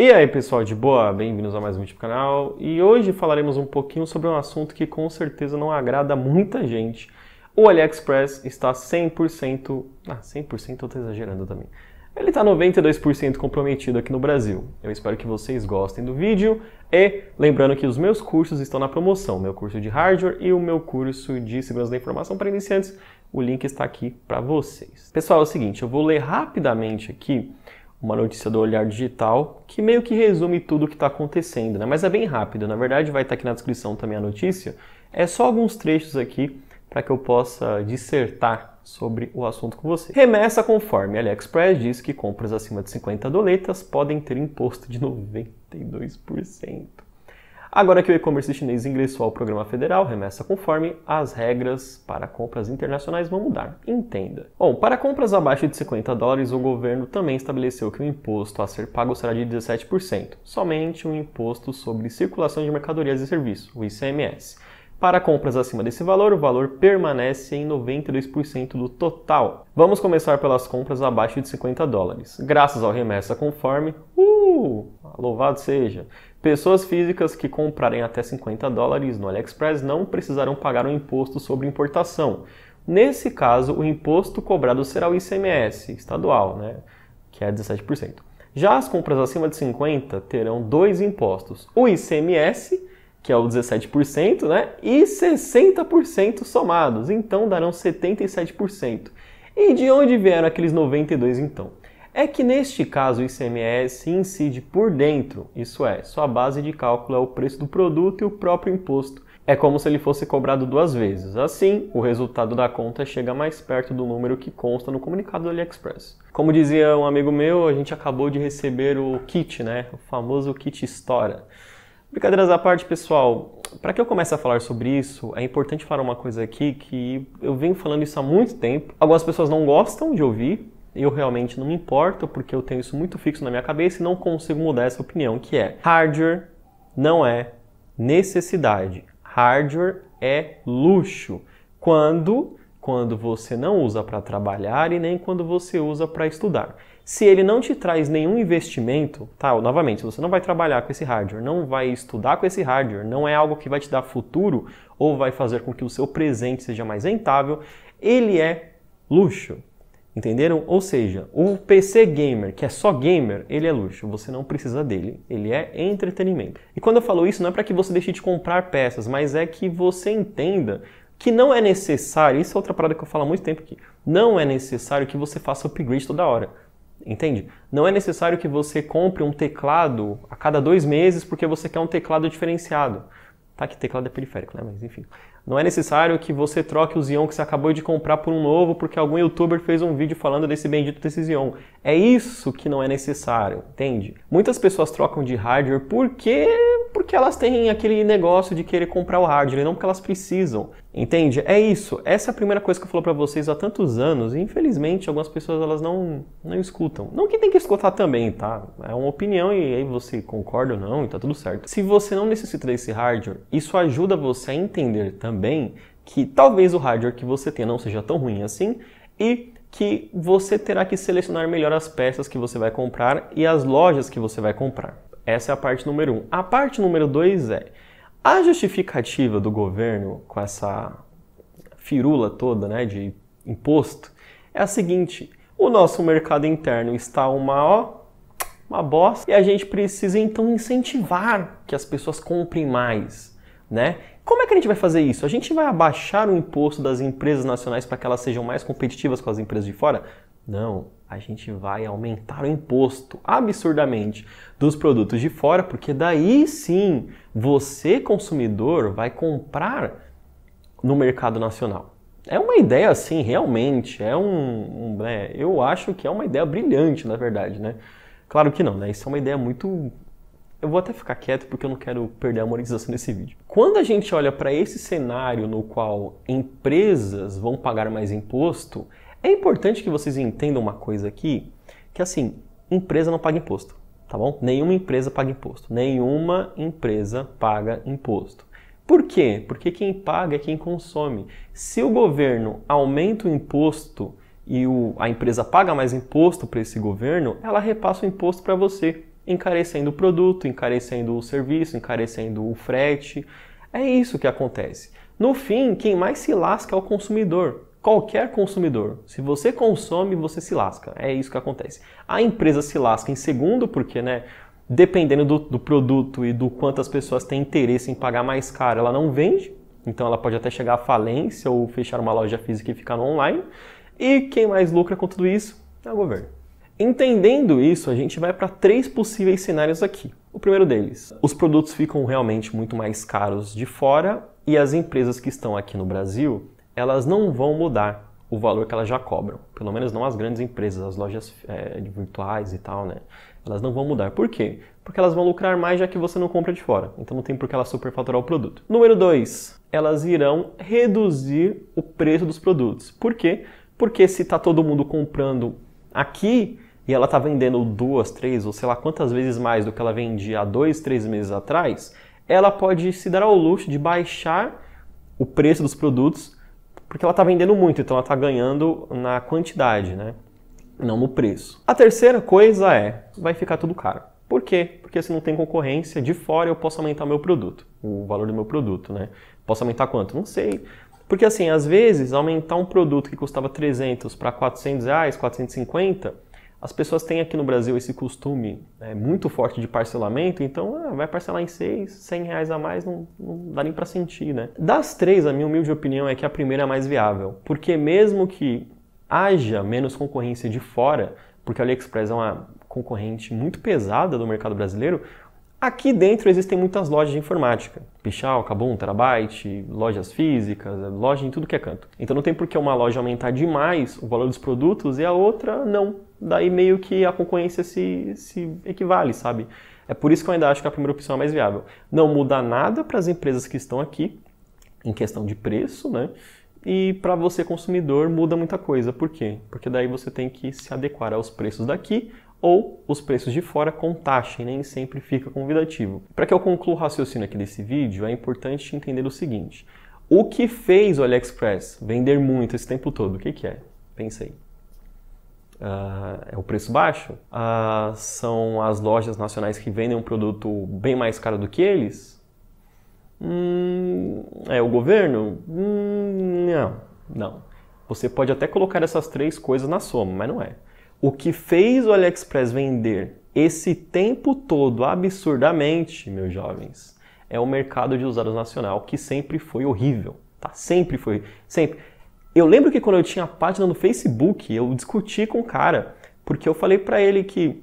E aí pessoal de boa, bem-vindos a mais um vídeo tipo do canal e hoje falaremos um pouquinho sobre um assunto que com certeza não agrada muita gente. O AliExpress está 100%, ah, 100% eu estou exagerando também, ele está 92% comprometido aqui no Brasil. Eu espero que vocês gostem do vídeo e lembrando que os meus cursos estão na promoção, meu curso de hardware e o meu curso de segurança da informação para iniciantes. O link está aqui para vocês. Pessoal, é o seguinte, eu vou ler rapidamente aqui uma notícia do Olhar Digital, que meio que resume tudo o que está acontecendo, né? mas é bem rápido. Na verdade, vai estar tá aqui na descrição também a notícia. É só alguns trechos aqui para que eu possa dissertar sobre o assunto com você. Remessa conforme AliExpress diz que compras acima de 50 doletas podem ter imposto de 92%. Agora que o e-commerce chinês ingressou ao programa federal Remessa Conforme, as regras para compras internacionais vão mudar. Entenda. Bom, para compras abaixo de 50 dólares, o governo também estabeleceu que o imposto a ser pago será de 17%, somente o um imposto sobre circulação de mercadorias e serviços, o ICMS. Para compras acima desse valor, o valor permanece em 92% do total. Vamos começar pelas compras abaixo de 50 dólares. Graças ao remessa conforme, uh, louvado seja, Pessoas físicas que comprarem até 50 dólares no AliExpress não precisarão pagar um imposto sobre importação. Nesse caso, o imposto cobrado será o ICMS estadual, né, que é 17%. Já as compras acima de 50 terão dois impostos: o ICMS, que é o 17%, né, e 60% somados, então darão 77%. E de onde vieram aqueles 92 então? é que neste caso o ICMS incide por dentro, isso é, sua base de cálculo é o preço do produto e o próprio imposto. É como se ele fosse cobrado duas vezes. Assim, o resultado da conta chega mais perto do número que consta no comunicado do AliExpress. Como dizia um amigo meu, a gente acabou de receber o kit, né? O famoso kit Stora. Brincadeiras à parte, pessoal, para que eu comece a falar sobre isso, é importante falar uma coisa aqui que eu venho falando isso há muito tempo. Algumas pessoas não gostam de ouvir, eu realmente não me importo, porque eu tenho isso muito fixo na minha cabeça e não consigo mudar essa opinião, que é hardware não é necessidade. Hardware é luxo. Quando quando você não usa para trabalhar e nem quando você usa para estudar. Se ele não te traz nenhum investimento, tá, novamente, você não vai trabalhar com esse hardware, não vai estudar com esse hardware, não é algo que vai te dar futuro ou vai fazer com que o seu presente seja mais rentável, ele é luxo. Entenderam? Ou seja, o PC gamer, que é só gamer, ele é luxo, você não precisa dele, ele é entretenimento. E quando eu falo isso, não é para que você deixe de comprar peças, mas é que você entenda que não é necessário, isso é outra parada que eu falo há muito tempo aqui, não é necessário que você faça upgrade toda hora. Entende? Não é necessário que você compre um teclado a cada dois meses porque você quer um teclado diferenciado. Tá que teclado é periférico, né? Mas enfim. Não é necessário que você troque o Xeon que você acabou de comprar por um novo porque algum youtuber fez um vídeo falando desse bendito desse Xeon. É isso que não é necessário, entende? Muitas pessoas trocam de hardware porque porque elas têm aquele negócio de querer comprar o hardware, né? não porque elas precisam. Entende? É isso. Essa é a primeira coisa que eu falo para vocês há tantos anos e infelizmente algumas pessoas elas não não escutam. Não que tem que escutar também, tá? É uma opinião e aí você concorda ou não e tá tudo certo. Se você não necessita desse hardware, isso ajuda você a entender também que talvez o hardware que você tem não seja tão ruim assim e que você terá que selecionar melhor as peças que você vai comprar e as lojas que você vai comprar. Essa é a parte número um. A parte número dois é a justificativa do governo com essa firula toda né, de imposto é a seguinte: o nosso mercado interno está uma ó, uma bosta e a gente precisa então incentivar que as pessoas comprem mais, né? Como é que a gente vai fazer isso? A gente vai abaixar o imposto das empresas nacionais para que elas sejam mais competitivas com as empresas de fora? Não a gente vai aumentar o imposto absurdamente dos produtos de fora, porque daí sim você, consumidor, vai comprar no mercado nacional. É uma ideia assim, realmente, é um, um é, eu acho que é uma ideia brilhante, na verdade, né? Claro que não, né? Isso é uma ideia muito eu vou até ficar quieto porque eu não quero perder a monetização desse vídeo. Quando a gente olha para esse cenário no qual empresas vão pagar mais imposto, é importante que vocês entendam uma coisa aqui, que assim, empresa não paga imposto, tá bom? Nenhuma empresa paga imposto, nenhuma empresa paga imposto. Por quê? Porque quem paga é quem consome. Se o governo aumenta o imposto e o, a empresa paga mais imposto para esse governo, ela repassa o imposto para você, encarecendo o produto, encarecendo o serviço, encarecendo o frete. É isso que acontece. No fim, quem mais se lasca é o consumidor qualquer consumidor. Se você consome, você se lasca. É isso que acontece. A empresa se lasca em segundo, porque, né? Dependendo do, do produto e do quanto as pessoas têm interesse em pagar mais caro, ela não vende. Então ela pode até chegar à falência ou fechar uma loja física e ficar no online. E quem mais lucra com tudo isso é o governo. Entendendo isso, a gente vai para três possíveis cenários aqui. O primeiro deles, os produtos ficam realmente muito mais caros de fora e as empresas que estão aqui no Brasil elas não vão mudar o valor que elas já cobram. Pelo menos não as grandes empresas, as lojas é, virtuais e tal, né? Elas não vão mudar. Por quê? Porque elas vão lucrar mais já que você não compra de fora. Então não tem por que ela superfaturar o produto. Número 2, elas irão reduzir o preço dos produtos. Por quê? Porque se está todo mundo comprando aqui e ela está vendendo duas, três ou sei lá quantas vezes mais do que ela vendia há dois, três meses atrás, ela pode se dar ao luxo de baixar o preço dos produtos porque ela está vendendo muito, então ela está ganhando na quantidade, né? não no preço. A terceira coisa é, vai ficar tudo caro. Por quê? Porque se não tem concorrência, de fora eu posso aumentar meu produto, o valor do meu produto, né? Posso aumentar quanto? Não sei. Porque assim, às vezes, aumentar um produto que custava 300 para 400 reais, 450, as pessoas têm aqui no Brasil esse costume né, muito forte de parcelamento, então ah, vai parcelar em seis, cem reais a mais não, não dá nem para sentir, né? Das três, a minha humilde opinião é que a primeira é mais viável, porque mesmo que haja menos concorrência de fora, porque a AliExpress é uma concorrente muito pesada do mercado brasileiro, Aqui dentro existem muitas lojas de informática. Pichal, Cabum, Terabyte, lojas físicas, é, loja em tudo que é canto. Então não tem por que uma loja aumentar demais o valor dos produtos e a outra não daí meio que a concorrência se, se equivale, sabe? É por isso que eu ainda acho que a primeira opção é mais viável. Não muda nada para as empresas que estão aqui, em questão de preço, né? E para você consumidor muda muita coisa. Por quê? Porque daí você tem que se adequar aos preços daqui ou os preços de fora com taxa e nem sempre fica convidativo. Para que eu conclua o raciocínio aqui desse vídeo, é importante entender o seguinte: o que fez o AliExpress vender muito esse tempo todo? O que, que é? Pensa aí uh, é o preço baixo, uh, são as lojas nacionais que vendem um produto bem mais caro do que eles? Hum, é o governo? Hum, não, não. Você pode até colocar essas três coisas na soma, mas não é. O que fez o AliExpress vender esse tempo todo absurdamente, meus jovens, é o mercado de usados nacional, que sempre foi horrível, tá? Sempre foi, sempre. Eu lembro que quando eu tinha a página no Facebook, eu discuti com o cara, porque eu falei para ele que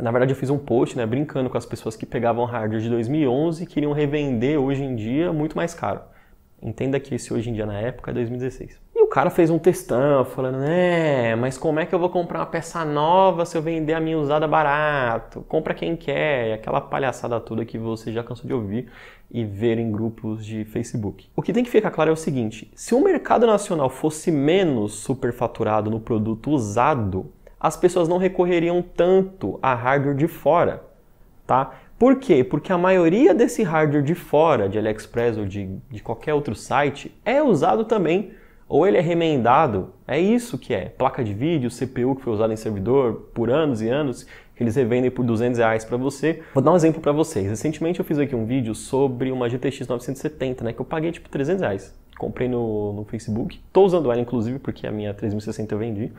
na verdade, eu fiz um post né, brincando com as pessoas que pegavam hardware de 2011 e queriam revender hoje em dia muito mais caro. Entenda que isso hoje em dia, na época, é 2016. E o cara fez um testão falando, é, mas como é que eu vou comprar uma peça nova se eu vender a minha usada barato? Compra quem quer, aquela palhaçada toda que você já cansou de ouvir e ver em grupos de Facebook. O que tem que ficar claro é o seguinte, se o mercado nacional fosse menos superfaturado no produto usado, as pessoas não recorreriam tanto a hardware de fora, tá? Por quê? Porque a maioria desse hardware de fora, de AliExpress ou de, de qualquer outro site, é usado também, ou ele é remendado. É isso que é. Placa de vídeo, CPU que foi usado em servidor por anos e anos, que eles revendem por 200 reais para você. Vou dar um exemplo para vocês. Recentemente eu fiz aqui um vídeo sobre uma GTX 970, né, que eu paguei tipo 300 reais. Comprei no, no Facebook. Estou usando ela, inclusive, porque é a minha 3060 eu vendi.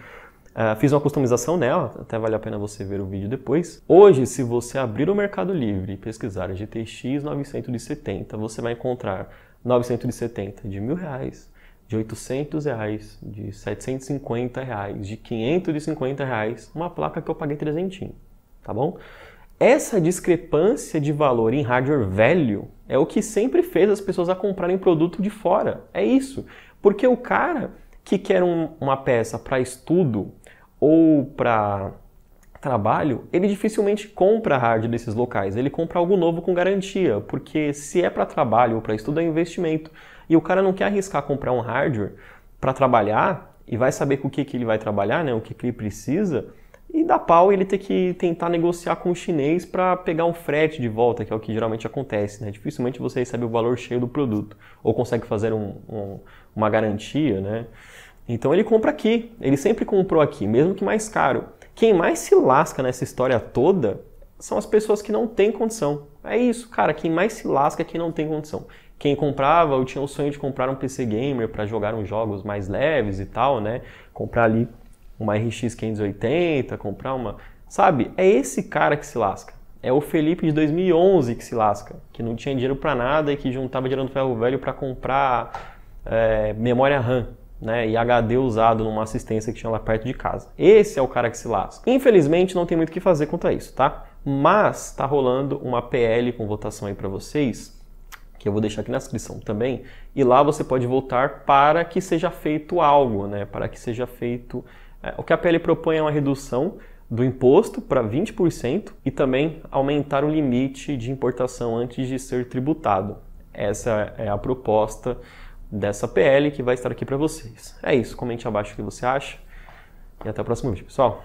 Uh, fiz uma customização nela, até vale a pena você ver o vídeo depois. Hoje, se você abrir o Mercado Livre e pesquisar GTX 970, você vai encontrar 970 de mil reais, de 800 reais, de 750 reais, de 550 reais, uma placa que eu paguei 300, tá bom? Essa discrepância de valor em hardware velho é o que sempre fez as pessoas a comprarem produto de fora. É isso. Porque o cara que quer um, uma peça para estudo ou para trabalho, ele dificilmente compra hardware desses locais. Ele compra algo novo com garantia, porque se é para trabalho ou para estudo é investimento. E o cara não quer arriscar comprar um hardware para trabalhar e vai saber com o que, que ele vai trabalhar, né, o que, que ele precisa, e dá pau ele ter que tentar negociar com o chinês para pegar um frete de volta, que é o que geralmente acontece. Né? Dificilmente você recebe o valor cheio do produto ou consegue fazer um, um, uma garantia. Né? Então ele compra aqui, ele sempre comprou aqui, mesmo que mais caro. Quem mais se lasca nessa história toda são as pessoas que não têm condição. É isso, cara, quem mais se lasca é quem não tem condição. Quem comprava ou tinha o sonho de comprar um PC gamer para jogar uns jogos mais leves e tal, né? Comprar ali uma RX 580, comprar uma, sabe? É esse cara que se lasca. É o Felipe de 2011 que se lasca, que não tinha dinheiro para nada e que juntava dinheiro do ferro velho para comprar é, memória RAM, né, e HD usado numa assistência que tinha lá perto de casa. Esse é o cara que se lasca. Infelizmente não tem muito o que fazer contra isso, tá? Mas tá rolando uma PL com votação aí para vocês, que eu vou deixar aqui na descrição também, e lá você pode votar para que seja feito algo, né, para que seja feito é, o que a PL propõe é uma redução do imposto para 20% e também aumentar o limite de importação antes de ser tributado. Essa é a proposta dessa PL que vai estar aqui para vocês. É isso, comente abaixo o que você acha e até o próximo vídeo, pessoal.